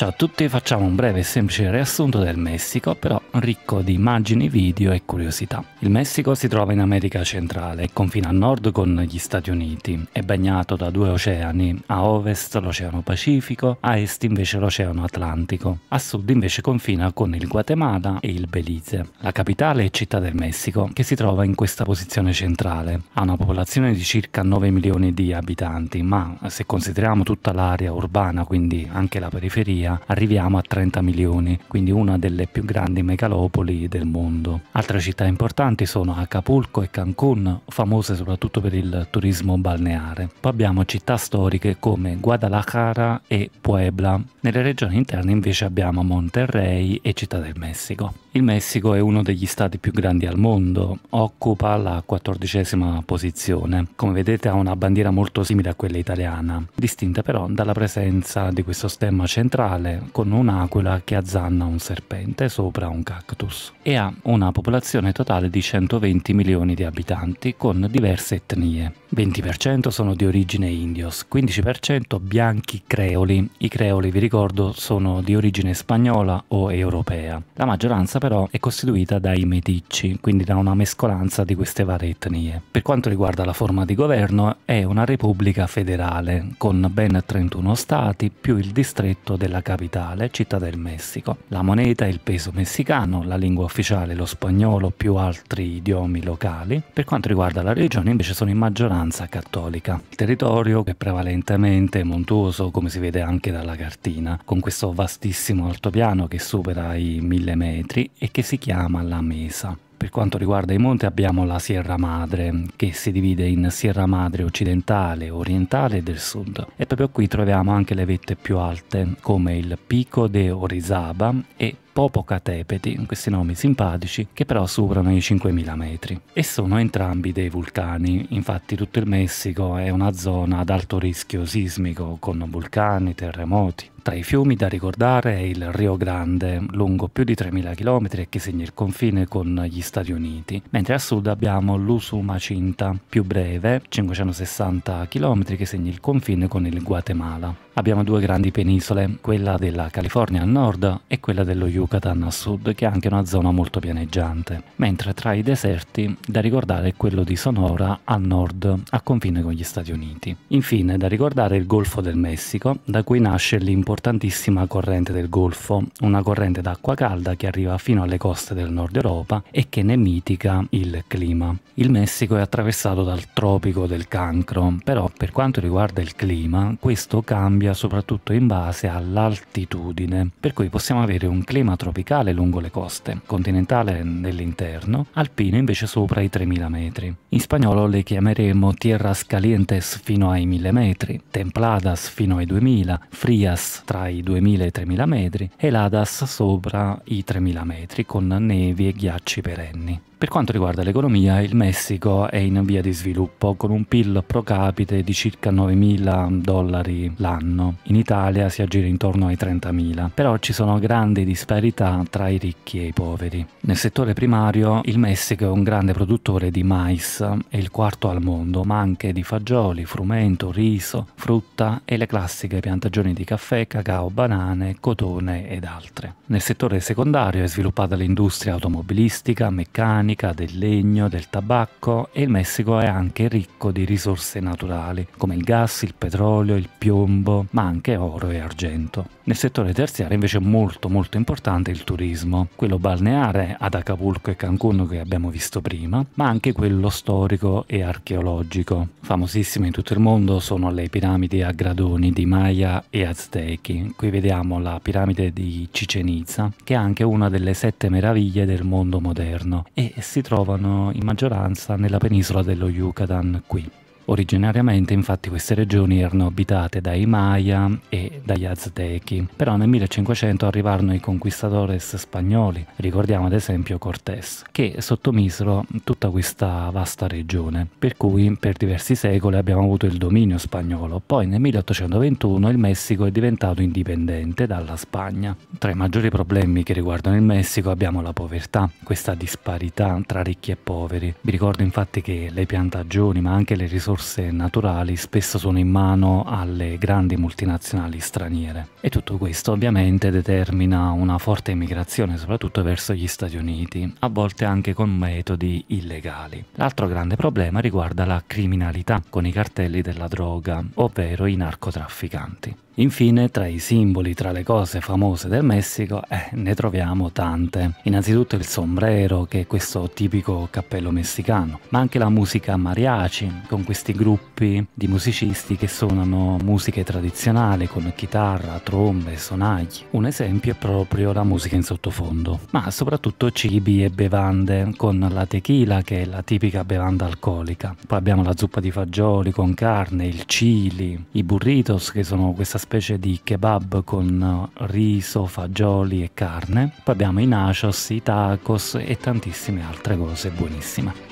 Ciao a tutti, facciamo un breve e semplice riassunto del Messico, però ricco di immagini, video e curiosità. Il Messico si trova in America centrale e confina a nord con gli Stati Uniti. È bagnato da due oceani, a ovest l'Oceano Pacifico, a est invece l'Oceano Atlantico. A sud invece confina con il Guatemala e il Belize. La capitale è Città del Messico, che si trova in questa posizione centrale. Ha una popolazione di circa 9 milioni di abitanti, ma se consideriamo tutta l'area urbana, quindi anche la periferia, Europea arriviamo a 30 milioni, quindi una delle più grandi megalopoli del mondo. Altre città importanti sono Acapulco e Cancun, famose soprattutto per il turismo balneare. Poi abbiamo città storiche come Guadalajara e Puebla. Nelle regioni interne invece abbiamo Monterrey e Città del Messico. Il Messico è uno degli stati più grandi al mondo, occupa la quattordicesima posizione. Come vedete ha una bandiera molto simile a quella italiana, distinta però dalla presenza di questo stemma centrale maiale con un'aquila che azzanna un serpente sopra un cactus e ha una popolazione totale di 120 milioni di abitanti con diverse etnie. 20% sono di origine indios, 15% bianchi creoli. I creoli, vi ricordo, sono di origine spagnola o europea. La maggioranza però è costituita dai meticci, quindi da una mescolanza di queste varie etnie. Per quanto riguarda la forma di governo, è una repubblica federale, con ben 31 stati più il distretto della capitale, Città del Messico. La moneta è il peso messicano, la lingua ufficiale lo spagnolo più altri idiomi locali. Per quanto riguarda la regione, invece sono in maggioranza minoranza cattolica. Il territorio è prevalentemente montuoso, come si vede anche dalla cartina, con questo vastissimo altopiano che supera i mille metri e che si chiama la Mesa. Per quanto riguarda i monti abbiamo la Sierra Madre che si divide in Sierra Madre occidentale, orientale e del sud e proprio qui troviamo anche le vette più alte come il Pico de Orizaba e Popocatepeti, questi nomi simpatici, che però superano i 5000 metri. E sono entrambi dei vulcani, infatti tutto il Messico è una zona ad alto rischio sismico, con vulcani, terremoti. Tra i fiumi da ricordare è il Rio Grande, lungo più di 3.000 km e che segna il confine con gli Stati Uniti, mentre a sud abbiamo l'Usumacinta, più breve, 560 km, che segna il confine con il Guatemala. Abbiamo due grandi penisole, quella della California a nord e quella dello Utah Yucatan a sud, che è anche una zona molto pianeggiante, mentre tra i deserti da ricordare è quello di Sonora a nord, a confine con gli Stati Uniti. Infine, da ricordare il Golfo del Messico, da cui nasce l'importantissima corrente del Golfo, una corrente d'acqua calda che arriva fino alle coste del nord Europa e che ne mitica il clima. Il Messico è attraversato dal tropico del cancro, però per quanto riguarda il clima, questo cambia soprattutto in base all'altitudine, per cui possiamo avere un clima clima tropicale lungo le coste, continentale nell'interno, alpino invece sopra i 3000 metri. In spagnolo le chiameremo tierras calientes fino ai 1000 metri, templadas fino ai 2000, frias tra i 2000 e i 3000 metri e ladas sopra i 3000 metri con nevi e ghiacci perenni. Per quanto riguarda l'economia, il Messico è in via di sviluppo con un PIL pro capite di circa 9.000 dollari l'anno. In Italia si aggira intorno ai 30.000, però ci sono grandi disparità disparità tra i ricchi e i poveri. Nel settore primario il Messico è un grande produttore di mais, è il quarto al mondo, ma anche di fagioli, frumento, riso, frutta e le classiche piantagioni di caffè, cacao, banane, cotone ed altre. Nel settore secondario è sviluppata l'industria automobilistica, meccanica, del legno, del tabacco e il Messico è anche ricco di risorse naturali come il gas, il petrolio, il piombo, ma anche oro e argento. Nel settore terziario invece è molto molto importante importante il turismo, quello balneare ad Acapulco e Cancun che abbiamo visto prima, ma anche quello storico e archeologico. Famosissime in tutto il mondo sono le piramidi a gradoni di Maya e Aztechi. Qui vediamo la piramide di Cicenizza che è anche una delle sette meraviglie del mondo moderno, e si trovano in maggioranza nella penisola dello Yucatan qui. Originariamente infatti queste regioni erano abitate dai Maya e dagli Aztechi, però nel 1500 arrivarono i conquistadores spagnoli, ricordiamo ad esempio Cortés, che sottomisero tutta questa vasta regione, per cui per diversi secoli abbiamo avuto il dominio spagnolo, poi nel 1821 il Messico è diventato indipendente dalla Spagna. Tra i maggiori problemi che riguardano il Messico abbiamo la povertà, questa disparità tra ricchi e poveri. Vi ricordo infatti che le piantagioni ma anche le risorse risorse naturali spesso sono in mano alle grandi multinazionali straniere e tutto questo ovviamente determina una forte immigrazione soprattutto verso gli Stati Uniti, a volte anche con metodi illegali. L'altro grande problema riguarda la criminalità con i cartelli della droga, ovvero i narcotrafficanti. Infine, tra i simboli, tra le cose famose del Messico, eh, ne troviamo tante. Innanzitutto il sombrero, che è questo tipico cappello messicano, ma anche la musica mariachi, con questi gruppi di musicisti che suonano musiche tradizionali con chitarra, trombe, sonagli. Un esempio è proprio la musica in sottofondo, ma soprattutto cibi e bevande, con la tequila, che è la tipica bevanda alcolica. Poi abbiamo la zuppa di fagioli con carne, il chili, i burritos, che sono questa specie specie di kebab con riso, fagioli e carne. Poi abbiamo i nachos, i tacos e tantissime altre cose buonissime.